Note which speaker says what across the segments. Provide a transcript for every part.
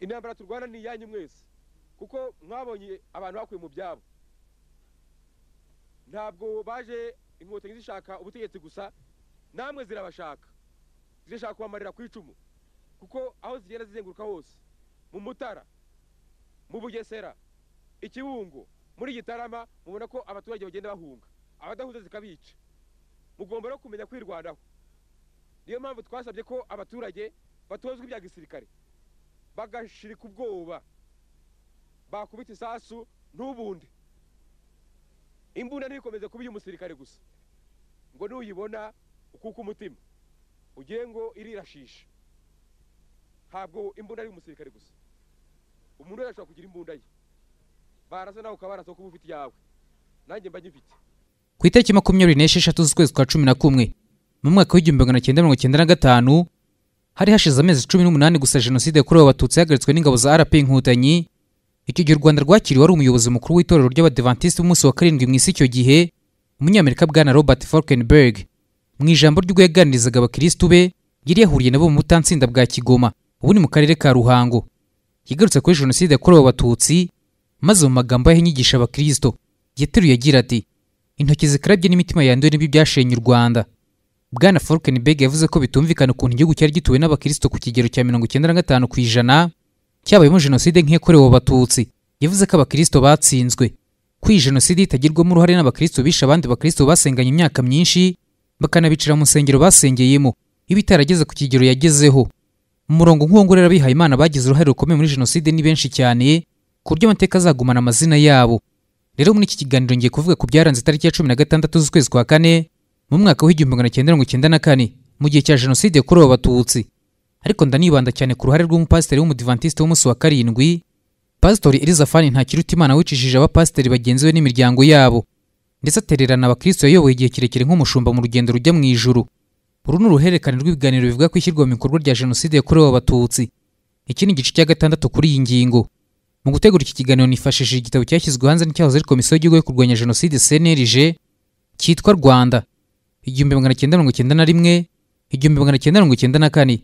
Speaker 1: intambara turwana ni iyanyu mwese kuko mwabonye abantu bakuye mu byabo ntabwo baje inkotanyi zishaka ubutegetsi gusa namwe zirabashaka zirashaka kubamarira ku icumu kuko aho zigenda zizenguruka hose mu mutara mu bugesera ikibungo muri gitarama mubona ko abaturage bagenda bahunga abadahuza zikabica mugomba no kumenya kwirwanaho niyo mpamvu twasabye ko abaturage batozwa ibya gisirikare bagashirika ubwoba bakubita isasu ntubundi imbunda ntikomeze kuba umusirikare gusa ngo nuyibona ukuka umutima ugire ngo irirashisha ntabwo imbunda ari umusirikare gusa umuntu wese ashobora kugira imbunda ye barasa nawe ukaba barasa kuba ufite iyawe nanjye mba nyifite ku itariki makumyabiri n'esheshatu z'ukwezi kwa cumi na kumwe mu mwaka w'igihumbi magana cyenda mirongo cyenda na gatanu hari hashize amezi cumi n'umunani gusa jenoside yakorewe abatutsi yahagaritswe n'ingabo za rp inkotanyi icyo gihe u rwanda rwakiriwe ari umuyobozi mukuru w'itorero ry'abadivantisiti b'umunsi wa karindwi mu isi icyo gihe umunyamerika bwana robert falkenberg mu ijambo ry'ubwo yaganirizaga abakirisitu be yari yahuriye nabo mu butansinda bwa kigoma ubu ni mu karere ka ruhango yagarutse kuri jenoside yakorewe abatutsi maze mu magambo y'inyigisha abakristo yateruye agira ati intoki zikarabye n'imitima yanduye nibyo byashenye u rwanda bwana Falkenberg yavuze ko bitumvikana ukuntu igihugu cyari gituwe n'abakirisitu ku kigero cya mirongo icyenda na gatanu ku ijana cyabayemo jenoside nk'iyakorewe abatutsi yavuze ko abakirisitu batsinzwe ko iyi jenoside itagirwamo uruhare n'abakirisitu bishe abandi bakirisitu basenganye imyaka myinshi bakanabicira mu nsengero basengeyemo iba itarageze ku kigero yagezeho mu murongo nk'uwo abihaye imana bagize uruhare rukomeye muri jenoside ni benshi cyane ku buryo amateka azagumana amazina yabo rero muri iki kiganiro ngiye kuvuga ku byaranze itariki ya cumi na gatandatu z'ukwezi kwa kane mu mwaka w'igihumbi magana cyenda mirongo icyenda na kane mu gihe cya jenoside yakorewe abatutsi ariko ndanibanda cyane ku ruhare rw'umupasiteri w'umudivantiste w'umunsi wa karindwi pasitori elizafani ntakirutimana wicishije abapasiteri bagenzi be n'imiryango yabo ndetse atererana abakristo yayoboye igihe kirekire nk'umushumba mu rugendo rujya mu ijuru uru ni uruhererekane rw'ibiganiro bivuga ko ishyirwa mu bikorwa rya jenoside yakorewe abatutsi iki ni igice cya gatandatu kuri iyi ngingo mu gutegura iki kiganiro nifashishije igitabo cyashyizwe hanze n'icyahoze ari komisiyo y'igihugu yo kurwanya jenoside cnlg cyitwa rwanda igihumbi magana cyenda mirongo cyenda na rimwe igihumbi magana cyenda mirongo cyenda na kane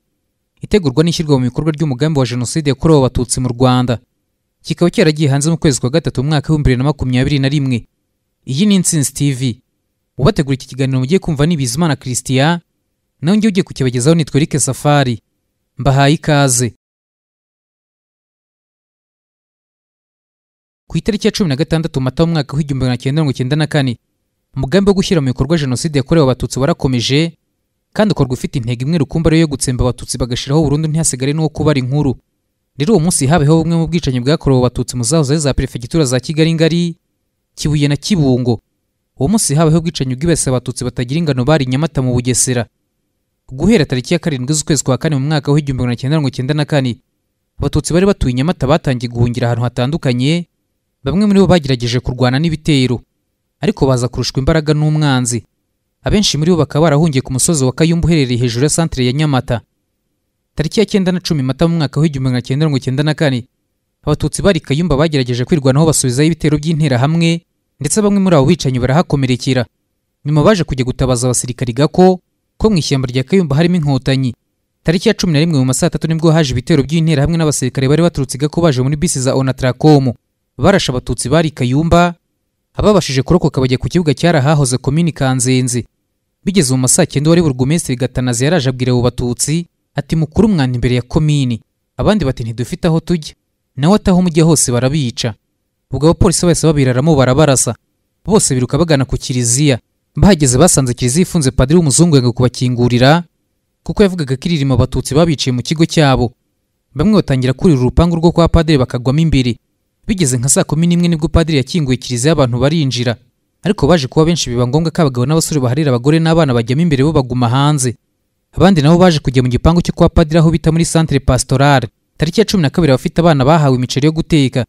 Speaker 1: itegurwa n'ishyirwa mu bikorwa ry'umugambi wa jenoside yakorewe abatutsi mu rwanda kikaba cyaragiye hanze mu kwezi kwa gatatu mu mwaka w'ibihumbi bibiri na makumyabiri na rimwe iyi ni intsinzi tv ubategura iki kiganiro mugiye kumva ni bizimana christian nawe njye ugiye kukibagezaho nitwa eric safari mbahaye ikaze ku itariki ya cumi na gatandatu mata w'umwaka w'igihumbi magana cyenda mirongo cyenda na kane umugambi wo gushyira mu bikorwa jenoside yakorewe abatutsi warakomeje kandi ukorwa ufite intego imwe rukumbi ariyo yo gutsemba abatutsi bagashiraho burundu ntihasigare n'uwo kubara inkuru rero uwo munsi habeho bumwe mu bwicanyi bwakorewe abatutsi mu zahoze za perefegitura za kigali ngari kibuye na kibungo uwo munsi habayeho ubwicanyi bwibasiye abatutsi batagira ingano bari nyamata mu bugesera guhera tariki ya karindwi z'ukwezi kwa kane mu mwaka w'igihumbi magana cyenda mirongo icyenda na kane abatutsi bari batuye nyamata batangiye guhungira ahantu hatandukanye bamwe muri bo bagerageje kurwana n'ibitero ariko baza kurushwa imbaraga n'umwanzi abenshi muri bo bakaba barahungiye ku musozi wa kayumba uherereye hejuru ya santire ya nyamata tariki ya cyenda na cumi mata mu mwaka w'igihumbi magana cyenda mirongo icyenda na kane abatutsi bari kayumba bagerageje kwirwanaho basubizayo ibitero by'interahamwe ndetse bamwe muri abo bicanyi barahakomerekera nyuma baje kujya gutabaza abasirikari gako ko mu ishyamba rya kayumba harimo inkotanyi tariki ya cumi na rimwe mu masaa tatu nibwo haje ibitero by'interahamwe n'abasirikare bari baturutse gako baje muri bisi za onatrakomu barashe abatutsi bari kayumba ababashije kurokoka bajya ku kibuga cyarahahoze komini kanzenzi bigeze mu masaa cyenda wari burugumesitiri gatanazi yaraje abwira abo batutsi ati mukuru umwana imbere ya komini abandi bati ntidufite aho tujya nawe ataho umujya hose barabica ubwo abapolisi bahise babiraramo barabarasa bose biruka bagana ku kiliziya bahageze basanze kiliziya ifunze padiri w'umuzungu yanga kubakingurira kuko yavugaga ko iririmo abatutsi babiciye mu kigo cyabo bamwe batangira kurira urupangu rwo kwa padiri bakagwamo imbere bigeze nka saa kumi n'imwe nibwo padiri yakinguye kiliziya abantu barinjira ariko baje kuba benshi biba ngombwa ko abagabo n'abasore baharira abagore n'abana bajyamo imbere bo baguma hanze abandi nabo baje kujya mu gipangu cyo kwa padiri aho bita muri centre pastorale tariki ya cumi na kabiri abafite abana bahawe imiceri yo guteka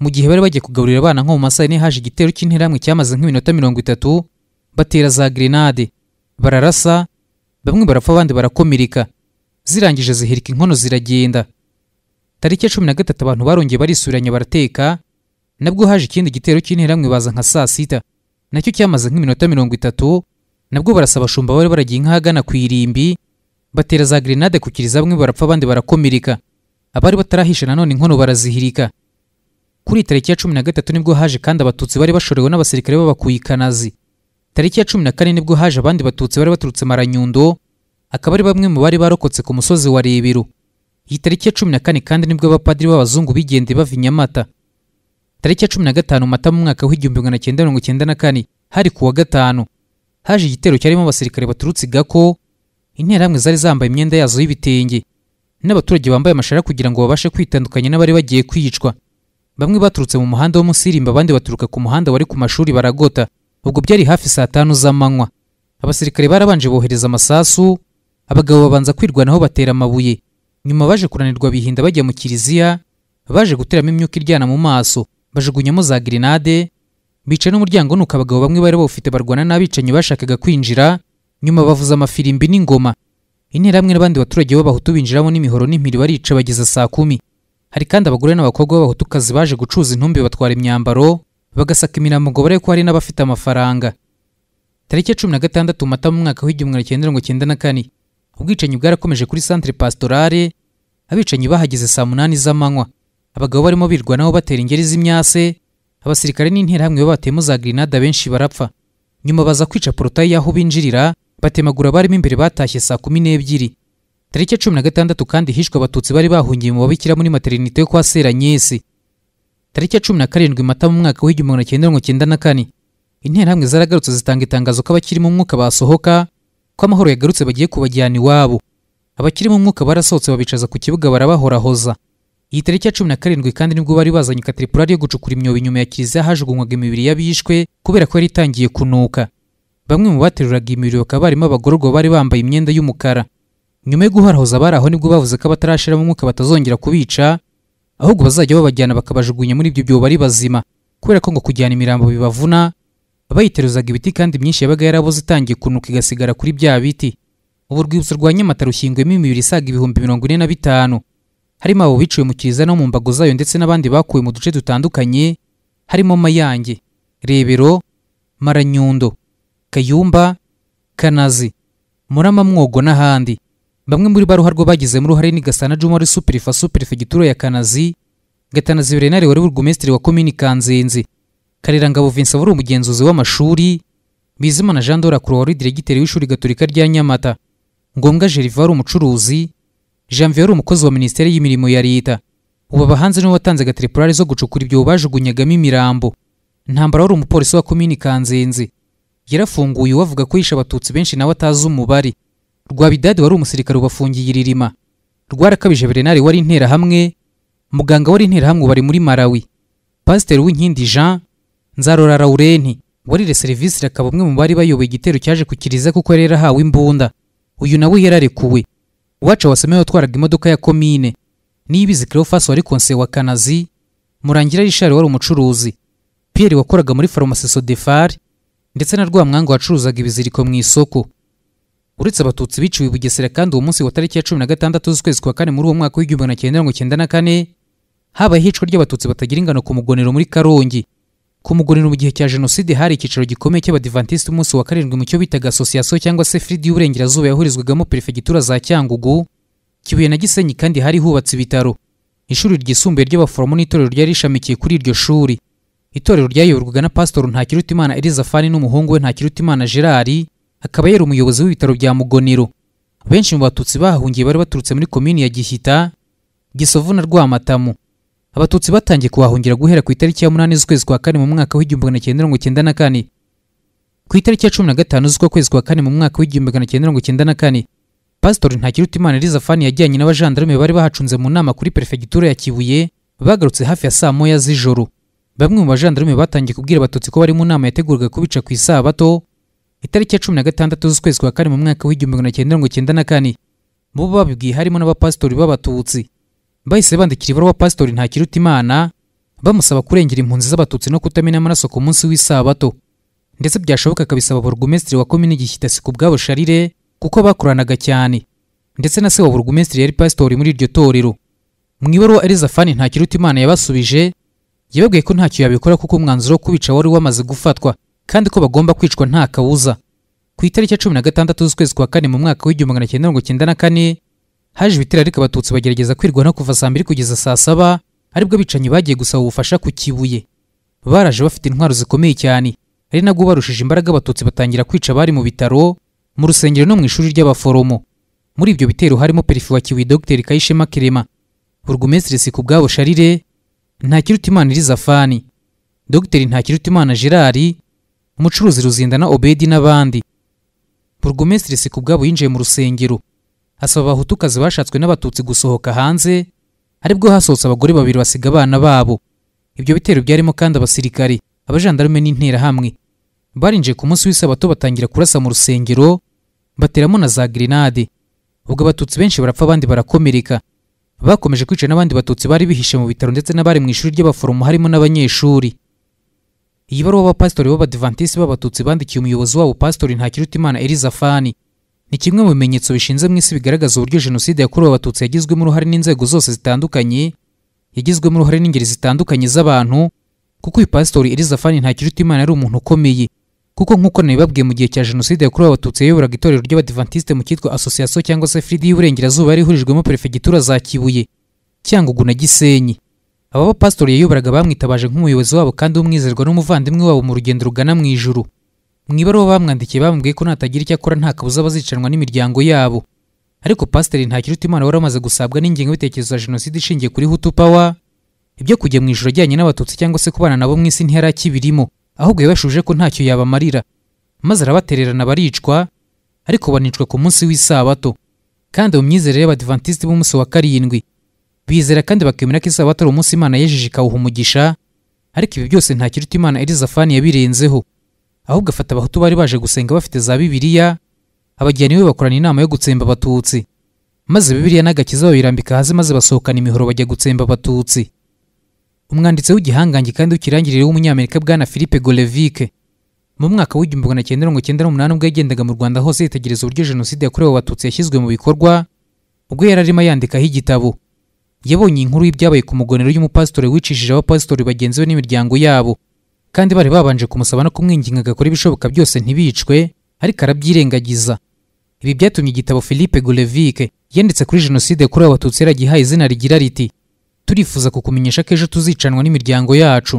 Speaker 1: mu gihe bari bagiye kugaburira abana nko mu masaha yine haje igitero cy'interahamwe cyamaze nk'iminota mirongo itatu batera za grenade bararasa bamwe barapfa abandi barakomereka zirangije zihirika inkono ziragenda tariki ya cumi na gatatu abantu barongeye barisuriranya barateka nabwo haje ikindi gitero cy'interamwe baza nka saa sita nacyo cyamaze nk'iminota mirongo itatu nabwo barasa abashumba bari baragiye nk'ahagana ku irimbi batera za gerenade ku kiriza bamwe barapfa abandi barakomereka abari batarahisha nanone inkono barazihirika kuri tariki ya cumi na gatatu nibwo haje kandi abatutsi bari bashorewe n'abasirikare babakuye ikanazi tariki ya cumi na kane nibwo haje abandi batutsi bari baturutse maranyundo akaba ari bamwe mu bari barokotse ku musozi wa rebero iyi ya cumi na kane kandi nibwo abapadiri b'abazungu bigende bava i tariki ya cumi na gatanu mata mu mwaka w'igihumbi magana cyenda mirongo icyenda na kane hari ku wa gatanu haje igitero cyarimo abasirikare baturutse gako interahamwe zari zambaye imyenda yazo y'ibitenge n'abaturage bambaye amashara kugira ngo babashe kwitandukanya n'abari bagiye kwicwa bamwe baturutse mu muhanda wo musirimba abandi baturuka ku muhanda wari ku mashuri baragota ubwo byari hafi saa tanu z'amanywa abasirikare barabanje bohereza amasasu abagabo babanza kwirwanaho batera amabuye nyuma baje kuranirwa bihinda bajya mu kiliziya baje guteramo imyuka iryana mu maso bajugunyamo za grenade bica n'umuryango nuko abagabo bamwe bari bawufite barwana n'abicanyi bashakaga kwinjira nyuma bavuza amafirimbi n'ingoma interahamwe n'abandi baturage b'abahutu binjiramo n'imihoro n'impiri barica bageza saa kumi hari kandi abagore n'abakobwa b'abahutukazi baje gucuza intumbi batwara imyambaro bagasaka imirambo barebe ko hari n'abafite amafaranga tariki ya cumi na gatandatu mata mu mwaka w'igihumbi kimwe na mirongo icyenda na kane ubwicanyi bwarakomeje kuri centre pastorale abicanyi bahageze saa munani z'amanywa abagabo barimo birwa nabo batera ingeri z'imyase abasirikare n'interahamwe babatemo za grenade benshi barapfa nyuma baza kwica porotayi y'aho binjirira batemagura barimo imbere batashye saa kumi n'ebyiri tariki cumi na gatandatu kandi hishwe abatutsi bari bahungiye mu babikira muri materinite yo kwa seranyesi tariki cumi na karindwi mata mu mwaka w'igihumbi magana cyenda mirongo cyenda na kane interahamwe zaragarutse zitanga itangazo ko abakirimo umwuka basohoka ko amahoro yagarutse bagiye kubajyana iwabo abakiri mu mwuka barasohotse babicaza ku kibuga barabahorahoza iyi tariki ya cumi na karindwi kandi nibwo bari bazanye katiripurari yo gucukura imyobo inyuma ya kiliziya hajugunywaga imibiri y'abishwe kubera ko yari itangiye kunuka bamwe mu bateruraga imibiri bakaba barimo abagororwa bari bambaye imyenda y'umukara nyuma yo guhorahoza abari aho nibwo bavuze ko abatarashiramo umwuka batazongera kubica ahubwo bazajya babajyana bakabajugunya muri ibyo byobo bari bazima kubera ko ngo kujyana imirambo bibavuna bayiteruzaga ibiti kandi myinshi yabaga yaraboze itangiye kunuka igasigara kuri bya biti ubu urwibutso rwa nyamata rushyinguyemo imibiri isaga ibihumbi mirongo ine na bitanu harimo abo biciwe mu kiriza no mu mbago zayo ndetse n'abandi bakuwe mu duce dutandukanye harimo mayange rebero maranyundo kayumba kanazi murama mwogo n'ahandi bamwe muri ba ruharwa bagizemo uruhare ni gasana juma wari superifa superifa gituro ya kanazi gatanazi berenari wari burugumesitiri wa komini kanzenze karirangabo vincent wari umugenzuzi w'amashuri bizimana jean dora croix wari diregiteri w'ishuri gaturika rya nyamata ngombwa jeriva wari umucuruzi janvier wari umukozi wa minisiteri y'imirimo ya leta ubu abahanzi nibo watanze agaterepurare zo gucukura ibyobo bajugunyagamo imirambo ntambara wari umupolisi wa komini kanzenze yarafunguye uwavuga ko yishe abatutsi benshi nawe atazi umubare rwabidadi wari umusirikare ubafungiye iririma rwarakabije berenari wari interahamwe muganga wari interahamwe bari muri marawi pasiteri w'inkindi jean nzarora Laurenti warire serivisi akaba umwe mu bari bayoboye igitero cyaje ku kiriza kuko yari yarahawe imbunda uyu nawe yararekuwe uwacu wasomewe watwaraga imodoka ya komine niyibizi Cleophas wari konseye wa Kanazi Murangira Richard wari umucuruzi Pierre wakoraga muri farumasi Sodefar ndetse na Rwamwanga wacuruzaga ibiziriko mu isoko uretse abatutsi biciwe i Bugesera kandi uwo munsi wa tariki ya cumi na gatandatu z'ukwezi kwa kane muri uwo mwaka w'igihumbi magana cyenda mirongo cyenda na kane habaye hicwa ry'abatutsi batagira ingano ku mugonero muri Karongi ku mugonero mu gihe cya jenoside hari icyiciro gikomeye cy'abadivantisiti umunsi wa karindwi mu cyo bitaga asosiyasiyo cyangwa se firidi y'uburengerazuba yahurizwagamo perefegitura za cyangugu kibuye na gisenyi kandi hari hubatse ibitaro ishuri ryisumbuye ry'abaforomo n'itorero ryari rishamikiye kuri iryo shuri itorero ryayoborwaga na pasitori ntakirutimana elizafani n'umuhungu we ntakirutimana gerard akaba yari umuyobozi w'ibitaro bya Mugoniro benshi mu batutsi bahahungiye bari baturutse muri komini ya gihita gisovu na rwamatamu abatutsi batangiye kuhahungira guhera ku itariki ya munani z'ukwezi kwa kane mu mwaka w'igihumbi magana cyenda mirongo icyenda na kane ku itariki ya cumi na gatanu z'uko kwezi kwa kane mu mwaka w'igihumbi magana cyenda mirongo icyenda na kane pasitori ntakirutimana elizafani yajyanye n'abajandarume bari bahacunze mu nama kuri perefegitura ya kibuye bagarutse hafi ya saa moya z'ijoro bamwe mu bajandarume batangiye kubwira abatutsi ko bari mu nama yateguraga kubica ku isabato itariki ya cumi na gatandatu z'ukwezi kwa kane mu mwaka w'igihumbi magana cyenda mirongo icyenda na kane bo babibwiye harimo n'abapasitori b'abatutsi bahise bandikira ibaruwa pasitori ntakiruta imana bamusaba kurengera impunzi z'abatutsi no kutamena amaraso ku munsi w'isabato ndetse byashoboka akabisaba burugumesitiri wa komini gishyitasi ku bwabo sharire kuko bakoranaga cyane ndetse na se wa burugumesitiri yari pasitori muri iryo torero mu ibaruwa elizafani ntakiruta imana yabasubije yababwiye ko ntacyo yabikora kuko umwanzuro wo kubica wari wamaze gufatwa kandi ko bagomba kwicwa nta kabuza ku itariki ya cumi na gatandatu z'ukwezi kwa kane mu mwaka w'igihumbi magana cyenda mirongo cyenda na kane haje ibitero ariko abatutsi bagerageza kwirwana kuva saa mbiri kugeza saa saba aribwo abicanyi bagiye gusaba ubufasha ku kibuye baraje bafite intwaro zikomeye cyane ari nabwo barushije imbaraga abatutsi batangira kwica abari mu bitaro mu rusengero no mu ishuri ry'abaforomo muri ibyo bitero harimo perifi wa kibuye Dr kayishema kirema burugumesitiri siku bwabo sharire ntakirutimana irizafani dogiteri ntakirutimana gerard umucuruzi ruzindana obedi n'abandi burugumesitiri siku bwabo yinjiye mu rusengero hasaba abahutukazi bashatswe n'abatutsi gusohoka hanze aribwo hasohotse abagore babiri basiga abana babo ibyo bitero byarimo kandi abasirikare abajandarume n'interahamwe barinjiye ku munsi w'isabato batangira kurasa mu rusengero bateramo na za grenade ubwo abatutsi benshi barapfa abandi barakomereka bakomeje kwica n'abandi batutsi bari bihishe mu bitaro ndetse n'abari mu ishuri ry'abaforomo harimo n'abanyeshuri iyi baruwa abapasitori b'abadivantisiti b'abatutsi bandikiye umuyobozi wabo pasitori ntakirutimana elizafani ni kimwe mu bimenyetso bishinze mu isi bigaragaza uburyo jenoside yakorewe abatutsi yagizwemo uruhare n'inzego zose zitandukanye yagizwemo uruhare n'ingeri zitandukanye z'abantu kuko uyu pasitori elizafani nta kiruta imana yari umuntu ukomeye kuko nk'uko nabibabwiye mu gihe cya jenoside yakorewe abatutsi yayoboraga itorero ry'abadivantisite mu cyitwa asosiyasiyo cyangwa se fridi y'uburengerazuba yari ihurijwemo perefegitura za kibuye cyangugu na gisenyi aba bapasitori yayoboraga bamwitabaje nk'umuyobozi wabo kandi umwizerwa n'umuvandimwe wabo mu rugendo rugana mu ijuru mu ibaruwa bamwandikiye bamubwiye ko natagira icyo akora nta kabuza bazicanwa n'imiryango yabo ariko pasiteri ntakirutimana wari wamaze gusabwa n'ingengabitekerezo ya jenoside ishingiye kuri hutu pawa ibyo kujya mu ijoro ajyanye n'abatutsi cyangwa se kubana nabo mu isi ntiyari akibirimo ahubwo yabashuje ko ntacyo yabamarira maze arabatererana baricwa ariko banicwa ku munsi w'isabato kandi mu myizerere y'abadivantisiti b'umunsi wa karindwi bizera kandi bakemera ko isabato ari umunsi imana yejeje ikawuha umugisha ariko ibi byose nta kiruta imana elizafani yabirenzeho ahubwo afata abahutu bari baje gusenga bafite za bibiliya abajyana iwe bakorana inama yo gutsemba abatutsi maze bibiliya n'agakiza babirambika hasi maze basohokana imihoro bajya gutsemba abatutsi umwanditsi w'igihangange kandi w'ikirangirire w'umunyamerika bwana philippe golevike mu mwaka w'igihumbi magana cyenda mirongo icyenda n'umunani ubwo yagendaga mu rwanda hose yitegereza uburyo jenoside yakorewe abatutsi yashyizwe mu bikorwa ubwo yari arimo yandikaho igitabo yabonye inkuru y'ibyabaye ku mugonero y'umupasitore wicishije abapasitori bagenzi be n'imiryango yabo kandi bari babanje kumusaba no kumwinginga agakora ibishoboka byose ntibicwe ariko arabyirengagiza ibi byatumye igitabo philippe gulevike yanditse kuri jenoside kuri abatutsi yaragihaye izina rigira riti turifuza kukumenyesha ko ejo tuzicanwa n'imiryango yacu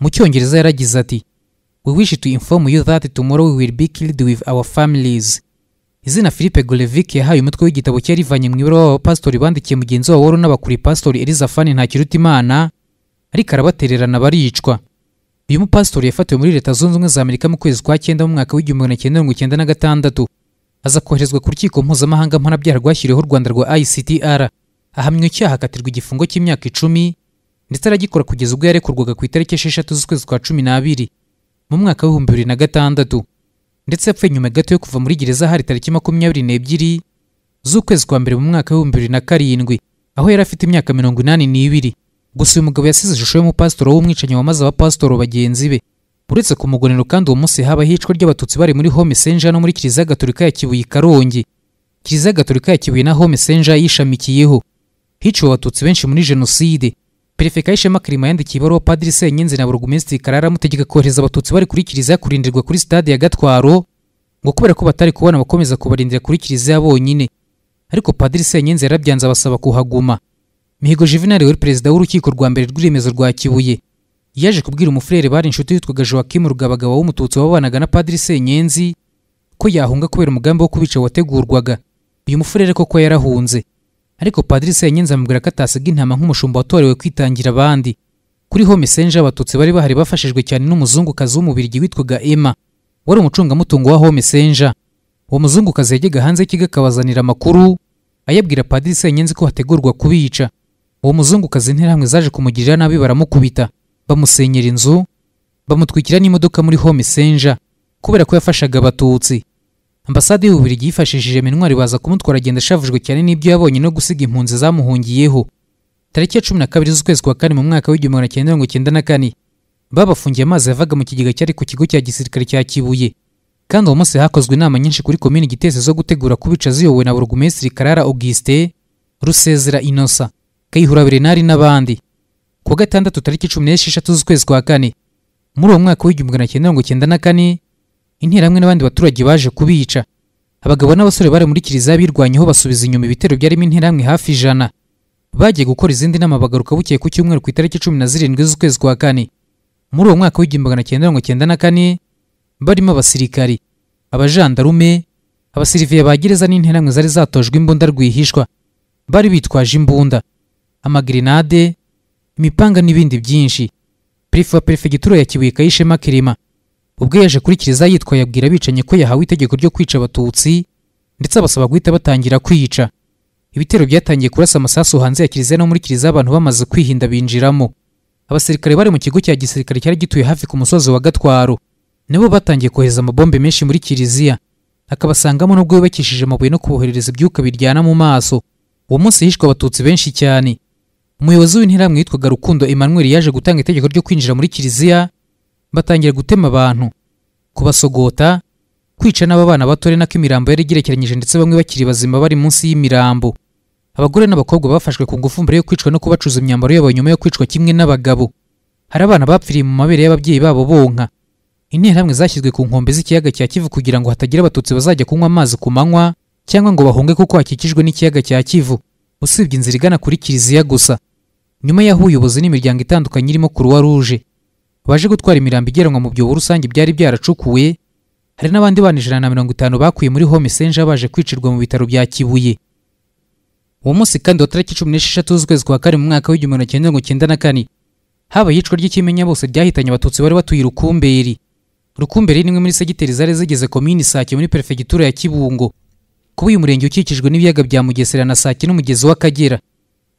Speaker 1: mu cyongereza yaragize ati we wish to inform you that tomorrow we will be killed with our families izina philippe gulevike yahaye umutwe w'igitabo cye rivanye mu ibaruwa w'abapasitori bandikiye mugenzi wabo wari unabakuriye pasitori elizafani ntakirutimana ariko arabatererana baricwa uyu mupasitori yafatiwe muri leta zunze ubumwe za amerika mu kwezi kwa cyenda mu mwaka w'igihumbi magana cyenda mirongo icyenda na gatandatu aza koherezwa ku rukiko mpuzamahanga mpanabyaha rwashyiriweho u rwanda rwa ictr ahamya icyaha akatirwa igifungo cy'imyaka icumi ndetse aragikora kugeza ubwo yarekurwaga ku itariki esheshatu z'ukwezi kwa cumi n'abiri mu mwaka w'ibihumbi bibiri na gatandatu ndetse yapfuye nyuma gato yo kuva muri gereza hari tariki makumyabiri n'ebyiri z'ukwezi kwa mbere mu mwaka w'ibihumbi bibiri na karindwi aho yari afite imyaka mirongo inani n'ibiri gusa uyu mugabo yasize ishusho y'umupasitori w'umwicanyi wamaze abapasitori bagenzi be uretse ku kumugonero kandi uwo munsi haba hicwa ry'abatutsi bari muri home senja no muri kiliziya gatolika ya kibuye i karongi kiliziya gatolika ya kibuye na home senja yishamikiyeho hiciwe abatutsi benshi muri jenoside perefeka y'ishema kirima yandikiye ibaruwa padiri senyenzi na burugumesitiri karara amutegeka kohereza abatutsi bari kuri kiliziya kurindirwa kuri stade ya gatwaro ngo kubera ko batari kubona bakomeza kubarindira kuri kiliziya bonyine ariko padiri senyenzi yarabyanze abasaba kuhaguma mihigo juvenal wari perezida w'urukiko rwa mbere rw'iremezo rwa kibuye yaje kubwira umufurere bari inshuti yitwaga joaquim rugabagabo w'umututsi wabanaga na padiri senyenzi ko yahunga kubera umugambi wo kubica wategurwaga uyu mufurere koko yarahunze ariko padiri senyenzi amubwira ko atasiga intama nk'umushumba watorewe kwitangira abandi kuri home senje abatutsi bari bahari bafashijwe cyane n'umuzungukazi w'umubirigi witwaga emma wari umucungamutungo wa home senje uwo muzungukazi yajyaga hanze y'ikigo akabazanira amakuru ayabwira padiri senyenzi ko hategurwa kubica uwo muzungukazi interahamwe zaje kumugirira nabi baramukubita bamusenyera inzu bamutwikira n'imodoka muri home senja kubera ko yafashaga abatutsi ambasade y'ububirigi yifashishije minwari baza kumutwara agenda ashavujwe cyane n'ibyo yabonye no gusiga impunzi zamuhungiyeho tariki ya cumi na kabiri z'ukwezi kwa kane mu mwaka w'igihumbi magana cyenda mirongo cyenda na kane babafungiye amazi yavaga mu kigega cyari ku kigo cya gisirikare cya kibuye kandi uwo munsi hakozwe inama nyinshi kuri komini giteze zo gutegura kubica ziyobowe na burugumesitiri karara auguste rusezera inosa Kayihura Berenari n'abandi ku gatandatu tariki cumi n'esheshatu z'ukwezi kwa kane muri uwo mwaka w'igihumbi magana cyenda mirongo icyenda na kane interahamwe n'abandi baturage baje kubica abagabo n'abasore bari muri kiliziya birwanyeho basubiza inyuma ibitero byarimo interahamwe hafi ijana bagiye gukora izindi nama bagaruka bukeye ku cyumweru ku itariki cumi na zirindwi z'ukwezi kwa kane muri uwo mwaka w'igihumbi magana cyenda mirongo icyenda na kane barimo abasirikari abajandarume abasiriviye ba gereza n'interahamwe zari zatojwe imbunda rwihishwa bari bitwaje imbunda amagirinade imipanga n'ibindi byinshi perefe wa perefegitura ya kibuye kayishema kirima ubwo yaje kuri kiliziya yitwa yabwira abicanyi ko yahawe itegeko ryo kwica abatutsi ndetse abasaba guhita batangira kwica ibitero byatangiye kurasa amasasu hanze ya kiliziya no muri kiliziya abantu bamaze kwihinda binjiramo abasirikare bari mu kigo cya gisirikare cyari gituye hafi ku musozi wa gatwaro nibo batangiye kohereza amabombe menshi muri kiliziya akabasangamo n'ubwo yubakishije amabuye no kuboherereza ibyuka biryana mu maso uwo munsi hishwe abatutsi benshi cyane umuyobozi w'intera witwaga rukundo Emmanuel yaje gutanga itegeko ryo kwinjira muri kiliziya batangira gutema abantu kubasogota kwica n'ababana bato ari nako imirambo yari igerekeranyije ndetse bamwe bakiri bazima bari munsi y'imirambo abagore n'abakobwa bafashwe ku ngufu mbere yo kwicwa no kubacuza imyambaro yabo nyuma yo kwicwa kimwe n'abagabo hari abana bapfiriye mu mabere y'ababyeyi babo bonka interahamwe zashyizwe ku nkombe z'ikiyaga cya kivu kugira ngo hatagira abatutsi bazajya kunywa amazi ku manywa cyangwa ngo bahunge kuko hakikijwe n'ikiyaga cya kivu usibye inzira igana kuri kiliziya gusa nyuma y'aho ubuyobozi n'imiryango itandukanye irimo kuruwa ruje baje gutwara imirambo igeranwa mu byobo rusange byari byaracukuwe hari n'abandi bana ijana na mirongo itanu bakuye muri home senja baje kwicirwa mu bitaro bya kibuye uwo munsi kandi wa tariki cumi n'esheshatu z'ukwezi kwa kane mu mwaka w'igihumbi magana cyenda mirongo icyenda na kane habaye iyicwa ry'ikimenya bose ryahitanye abatutsi bari batuye rukumberi rukumberi ni imwe muri segiteri zari zigeze komini sake muri perefegitura ya kibungo kuba uyu murenge ukikijwe n'ibiyaga bya mugesera na sake n'umugezi w'akagera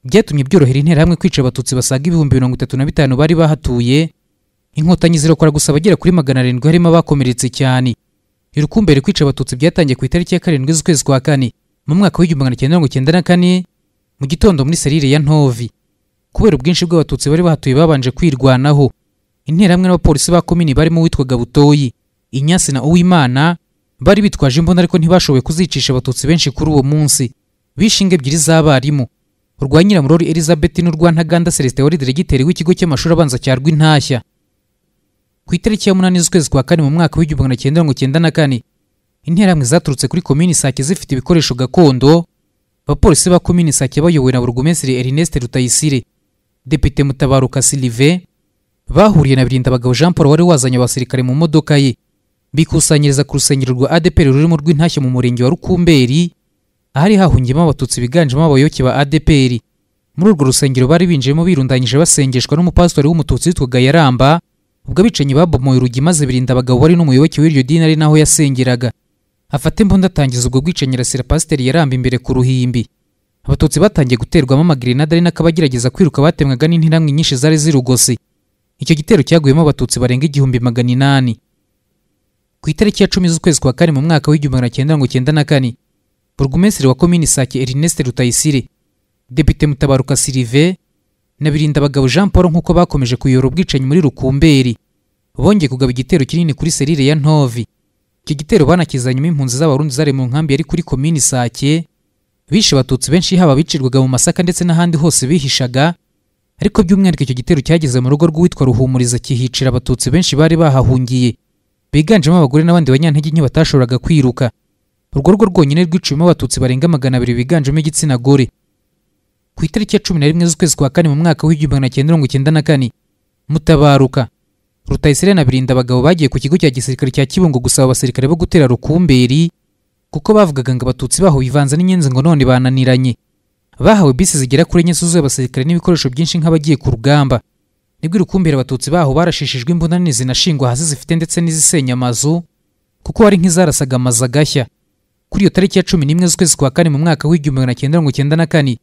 Speaker 1: byatumye byorohera interahamwe kwica abatutsi basaga ibihumbi mirongo itatu na bitanu bari bahatuye inkotanyi zirakora gusa abagera kuri magana arindwi harimo abakomeretse cyane irukumbere kwica abatutsi byatangiye ku itariki ya karindwi z'ukwezi kwa kane mu mwaka w'igihumbi magana cyenda mirongo cyenda na kane mu gitondo muri serire ya ntovi kubera ubwinshi bw'abatutsi bari bahatuye babanje kwirwanaho interahamwe n'abapolisi ba komini barimo uwitwaga butoyi inyasi na uwimana bari bitwaje imbunda ariko ntibashoboye kuzicisha abatutsi benshi kuri uwo munsi bishinga ebyiri z'abarimu urwa nyiramurori elizabeth n'urwa ntaganda celestin wari diregiteri w'ikigo cy'amashuri abanza cya rwintashya ku itariki ya munani z'ukwezi kwa kane mu mwaka w'igihumbi magana cyenda mirongo cyenda na kane interahamwe zaturutse kuri komini sake zifite ibikoresho gakondo abapolisi ba komini sake bayobowe na burugumesire ernest rutayisire depite mutabaruka silive bahuriye na birindabagabo jean paul wari wazanye abasirikare mu modoka ye bikusanyiriza ku rusengero rwa adeperi rurimo rw'intashya mu murenge wa rukumberi ahari hahungiyemo abatutsi biganjemo abayoboke ba adeperi muri urwo rusengero bari binjiyemo birundanyije basengeshwa n'umupasitori w'umututsi witwa gayaramba ubwo abicanyi babomoye urugi maze birinda abagabo bari n'umuyoboke w'iryo dini ari naho yasengeraga afata imbunda atangiza ubwo bwicanyi arasira pasiteri yaramba imbere ku ruhimbi abatutsi batangiye guterwamo amagirinada ari nako abagerageza kwiruka batemwaga n'intiramwe nyinshi zari zirugose icyo gitero cyaguyemo abatutsi barenga igihumbi magana inani ku itariki ya cumi z'ukwezi kwa kane mu mwaka w'igihumbi magana cyenda mirongo cyenda na kane burugumesitiri wa komini sake Ernest Rutayisire depite mutabaruka Sylvain na Birindabagabo Jean Paul nk'uko bakomeje kuyora ubwicanyi muri rukumberi bongeye kugaba igitero kinini kuri serire ya Ntovi iki gitero banakizanyemo impunzi z'abarundi zari mu nkambi yari kuri komini sake bishe abatutsi benshi haba bicirwaga mu masaka ndetse n'ahandi hose bihishaga ariko by'umwihariko icyo gitero cyageze mu rugo rw'uwitwa ruhumuriza kihicira abatutsi benshi bari bahahungiye biganjemo abagore n'abandi banyantege nke batashoboraga kwiruka urwo rugo rwonyine rwiciwemo abatutsi barenga magana abiri biganjemo igitsina gore ku itariki ya cumi na rimwe z'ukwezi kwa kane mu mwaka w'igihumbi magana cyenda mirongo icyenda na kane mutabaruka rutayisire na birinda abagabo bagiye ku kigo cya gisirikare cya kibungo gusaba abasirikare bo gutera rukumberi kuko bavugaga ngo abatutsi baho bivanze n'inyenzi ngo none bananiranye bahawe bisi zigera kuri enye zuzuye abasirikare n'ibikoresho byinshi nk'abagiye ku rugamba nibwo irukumbere abatutsi baho barashishijwe imbunda nini zinashingwa hasi zifite ndetse n'izisenya amazu kuko hari nk'izarasaga amazu agashya kuri iyo tariki ya cumi n'imwe z'ukwezi kwa kane mu mwaka w'igihumbi magana cyenda mirongo icyenda na kane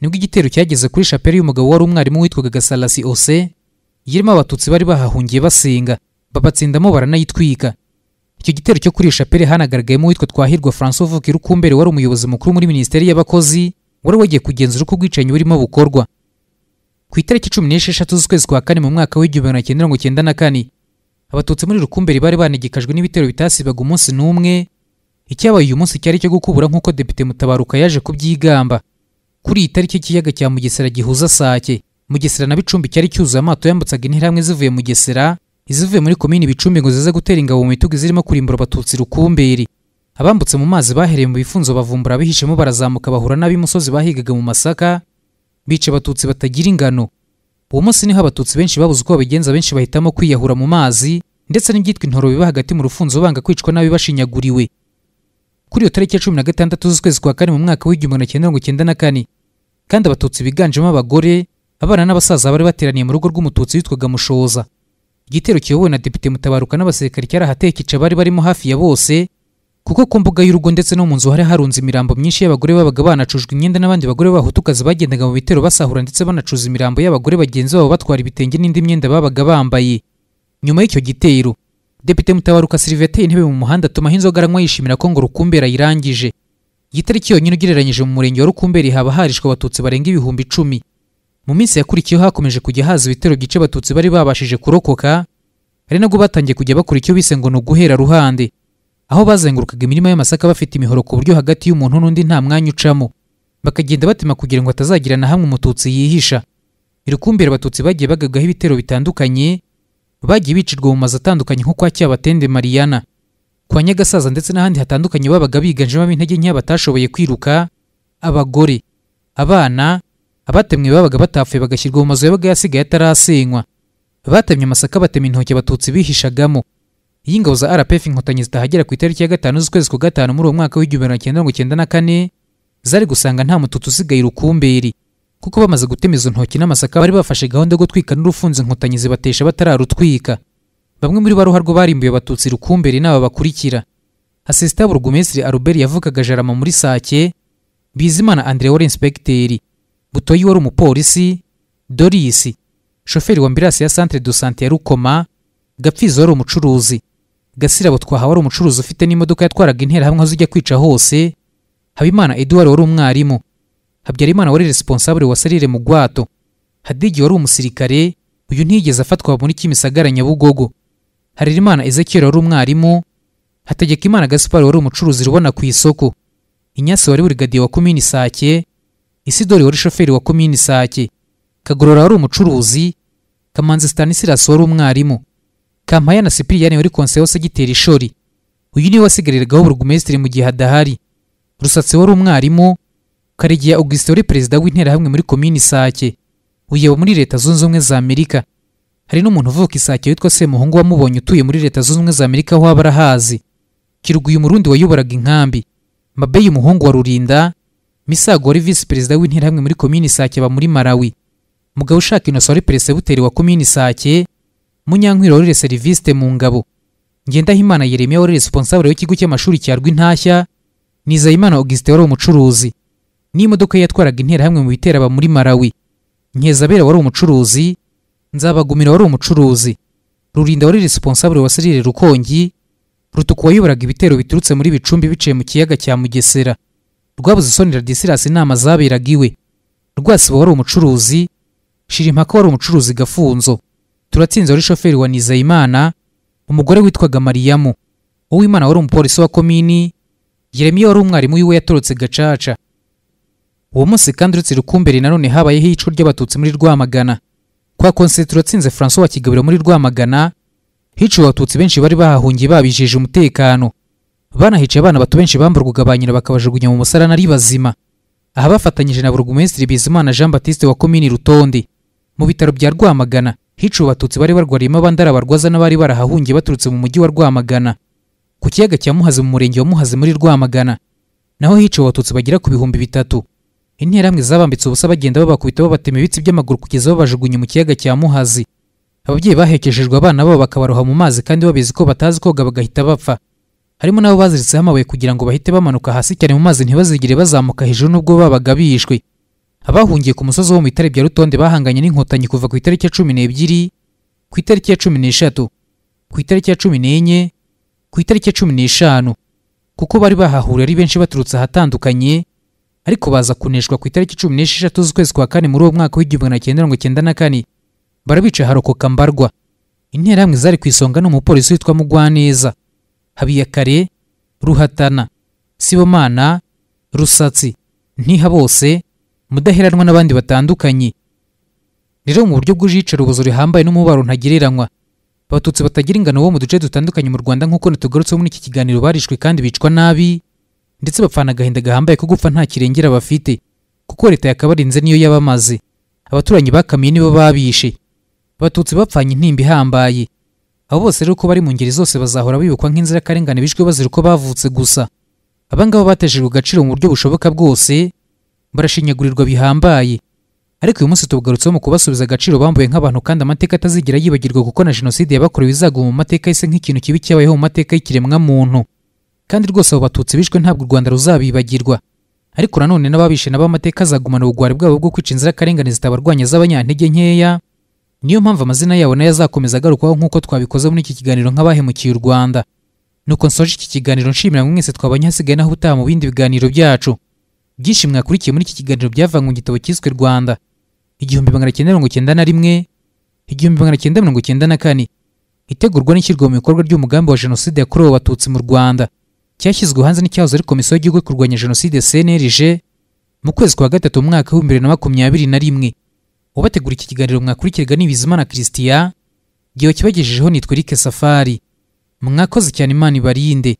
Speaker 1: nibwo igitero cyageze kuri shapeli y'umugabo wari umwarimu witwaga gasalasi ose yirimo abatutsi bari bahahungiye basenga babatsindamo baranayitwika icyo gitero cyo kuri iyo shapeli hanagaragayemo uwitwa twahirwa francois vukirukumbere wari umuyobozi mukuru muri minisiteri y'abakozi wari wagiye kugenzura uko ubwicanyi burimo bukorwa ku itariki cumi n'esheshatu z'ukwezi kwa kane mu mwaka w'igihumbi magana cyenda mirongo icyenda na kane abatutsi muri rukumberi bari banegekajwe n'ibitero bitasibaga umunsi n'umwe icyabaye uyu munsi cyari icyo gukubura nk'uko depite mutabaruka yaje kubyigamba kuri iyi tariki ikiyaga cya mugesera gihuza sake mugesera na bicumbi cyari cyuzuye amato yambutsaga intera zivuye mugesera izivuye muri komini bicumbi ngo zize gutera ingabo mu mitugu zirimo kurimbura abatutsi rukumberi abambutse mu mazi bahereye mu bifunzo bavumbura bihishemo barazamuka bahura n'ab'imusozi bahigaga mu masaka bica abatutsi batagira ingano uwo munsi niho abatutsi benshi babuze uko babigenza benshi bahitamo kwiyahura mu mazi ndetse n'ibyitwa intoro biba hagati mu rufunzo banga kwicwa n'abibashinyaguriwe kuri iyo tariki ya cumi na gatandatu z'ukwezi kwa kane mu mwaka w'igihumbi magana cyenda mirongo icyenda na kane kandi abatutsi biganjemo abagore abana n'abasaza bari bateraniye mu rugo rw'umututsi witwaga mushoza igitero kiyobowe na depite mutabaruka n'abasirikare cyari ahatekica bari barimo hafi ya bose kuko ku mbuga y'urugo ndetse no mu nzu hari harunze imirambo myinshi y'abagore babaga banacujwe imyenda n'abandi bagore b'abahutukazi bagendaga mu bitero basahura ndetse banacuza imirambo y'abagore bagenzi babo batwara ibitenge n'indi myenda babaga bambaye nyuma y'icyo gitero depite mutabaruka sirive yateye intebe mu muhanda atuma inzoga aranywa yishimira ko ngo rukumberi ayirangije iyi yonyine ugereranyije mu murenge wa rukumberi haba harishwe abatutsi barenga ibihumbi icumi mu minsi yakurikiyeho hakomeje kujya haza ibitero gice abatutsi bari babashije kurokoka ari nabwo batangiye kujya bakora icyo bise ngo ni uguhera ruhande aho bazengurukaga imirima y'amasaka bafite imihoro ku buryo hagati y'umuntu n'undi nta mwanya ucamo bakagenda batema kugira ngo hatazagira na hamwe umututsi yihisha irukumbere abatutsi bagiye bagagaho ibitero bitandukanye bagiye bicirwa mu mazu atandukanye nko kwa cyabatende mariyana kwa nyagasaza ndetse n'ahandi hatandukanye babaga biganjemo intege nke batashoboye kwiruka abagore abana abatemwe babaga batapfuye bagashyirwa mu mazu yabaga yasigaye atarasenywa batemye amasaka batema intoki abatutsi bihishagamo iyo ingabo za rpf inkotanyi zitahagera ku itariki ya gatanu z'ukwezi kwa gatanu muri uwo mwaka w'igihumbi magana cyenda mirongo icyenda na kane zari gusanga nta mututsi usigaye urukumberi kuko bamaze gutema izo n'amasaka bari bafashe gahunda yo gutwika n'urufunzo inkotanyi zibatesha batararutwika bamwe muri ba ruharwa barimbuye abatutsi rukumberi n'aba bakurikira asesitabo rugumesire aruberi yavugaga jarama muri sake bizimana andire wari inspekiteri butoyi wari umupolisi dorisi shoferi wa ambirasi ya santere do sante ya rukoma gapfizo wari umucuruzi gasirabo twahawe wari umucuruzi ufite n'imodoka yatwaraga interahamwe aho zijya kwica hose habimana eduwari wari umwarimu habyarimana wari responsable wa salire mu gwato hadigi wari umusirikare uyu ntigeze afatwa muri kimisagara nyabugogo harerimana ezekiel wari umwarimu hategekimana gaspar wari umucuruzi ubona ku isoko inyasi wari burigadiye wa komini sake isidori wari shoferi wa komini sake kagorora wari umucuruzi kamanzi stanislas wari umwarimu kampaya na sipiriyani wari konseyo segiteri ishori uyu niwe wasigariragaho burugumesitiri mu gihe hadahari rusatsi wari umwarimu karegeya augustin wari perezida w'interahamwe muri komini sake uyeba muri leta zunze ubumwe za amerika hari n'umuntu uvuka isake witwa semuhungu wamubonye utuye muri leta zunze ubumwe za amerika aho aba arahazi kiruguye umurundi wayoboraga inkambi mabeyi umuhungu wa rurinda misago wari visi perezida w'interahamwe muri komini sake aba muri malawi mugabo ushaka inosa wari peresibuteri wa komini sake munyankwiro warire seriviste mu ngabo ngendahimana yeremiya warire siponsabure w'ikigo cy'amashuri cya rw'intashya nizeyimana augustin wari umucuruzi n'imodoka yatwaraga interahamwe mu biteraba muri marawi nkeza wari umucuruzi nzabagumira wari umucuruzi rurinda wari responsable wa serire rukongi rutuku wayoboraga ibitero biturutse muri bicumbi biciye mu kiyaga cya mugesera rwabuze isoni radisirasi inama zaberaga iwe rwasiba wari umucuruzi shirimpaka wari umucuruzi gafunzo turatsinze wari shoferi wa Nizayimana umugore witwaga mariyamu uwimana wari umupolisi wa komini yeremiya wari umwarimu w'iwe yatorotse gacaca uwo munsi kandi uretse rukumberi nanone habayeho iyicwa ry'abatutsi muri rwamagana kwa konsitere watsinze francois wa kigabiro muri rwamagana hiciwe abatutsi benshi bari bahahungiye babijeje umutekano banahicaye abana bato benshi bamburwaga ba nyina bakabajugunya mu musarani ari bazima aha bafatanyije na burugumesitiri bizimana jean batiste wa komini rutonde mu bitaro bya rwamagana hiciwe abatutsi bari barwariyemo abandara barwaza n'abari barahahungiye baturutse mu mujyi wa rwamagana ku kiyaga cya muhazi mu murenge wa muhazi muri rwamagana naho hiciwe abatutsi bagera ku bihumbi bitatu Interahamwe zabambitse ubusa bagenda babakubita babatema ibitsi by'amaguru kugeza babajugunye mu kiyaga cya Muhazi. Ababyeyi bahekeshejwe abana babo bakabaroha mu mazi kandi babizi ko batazi koga bagahita bapfa. Harimo nabo baziritseho amabuye kugira ngo bahite bamanuka hasi cyane mu mazi ntibazigire bazamuka hejuru n'ubwo babaga bishwe. Abahungiye ku musozi wo mu bitare bya Rutonde bahanganye n'inkotanyi kuva ku itariki ya cumi n'ebyiri, ku itariki ya cumi n'eshatu, ku itariki ya cumi n'enye, ku itariki ya cumi n'eshanu. Kuko bari bahahuriye ari benshi baturutse ahatandukanye, ariko baza kuneshwa ku itariki cumi n'esheshatu z'ukwezi kwa kane muri uwo mwaka w'igihumbi magana cyenda mirongo icyenda na kane barabica harokoka mbarwa interahamwe zari ku isonga ni umupolisi witwa mugwaneza habiyakare ruhatana sibomana rusatsi ntiha bose mudaheranwa n'abandi batandukanye rero mu buryo bw'iyicarubozo rihambaye n'umubaro ntagereranywa abatutsi batagira ingano bo mu duce dutandukanye mu rwanda nk'uko natugarutseho muri iki kiganiro barishwe kandi bicwa nabi ndetse bapfana agahinda gahambaye ko gupfa nta kirengera bafite kuko leta yakabarinze niyo yabamaze abaturanyi bakamiye nibo babishe abatutsi bapfanye intimba ihambaye abo bose rero uko bari mu ngeri zose bazahora bibukwa nk'inzirakarengane bishwe bazira uko bavutse gusa abangaba batejejwe agaciro mu buryo bushoboka bwose barashinyagurirwa bihambaye ariko uyu munsi tubugarutseho mu kubasubiza agaciro bambuye nk'abantu kandi amateka atazigera yibagirwa kuko na jenoside yabakorewe izaguma mu mateka y'isi nk'ikintu kibi cyabayeho mu mateka y'ikiremwamuntu kandi rwose abo batutsi bishwe ntabwo u rwanda ruzabibagirwa ariko nanone n'ababishe nabo amateka azagumana ubugwari bwabo bwo kwica inzirakarengane zitabarwanya z'abanyantege nkeya niyo mpamvu amazina yabo nayo azakomeza agarukwaho nk'uko twabikoze muri iki kiganiro nk'abahemukiye u rwanda nuko nsoje iki kiganiro nshimira mwese twabanye hasigaye naho utaha mu bindi biganiro byacu byinshi mwakurikiye muri iki kiganiro byavanywe mu gitabo cyiswe rwanda igihumbi magana cyenda mirongo cyenda na rimwe igihumbi magana cyenda mirongo cyenda na kane itegurwa n'ishyirwa mu bikorwa ry'umugambi wa jenoside yakorewe abatutsi mu rwanda cyashyizwe hanze n'icyahoze ari komisiyo y'igihugu yo kurwanya jenoside cnlg mu kwezi kwa gatatu umwaka mwaka w'ibihumbi bibiri na makumyabiri na rimwe ubategura iki kiganiro mwakurikirwa ni bizimana christian igihe kibagejejeho nitwa eric safari mwakoze cyane imana ibarinde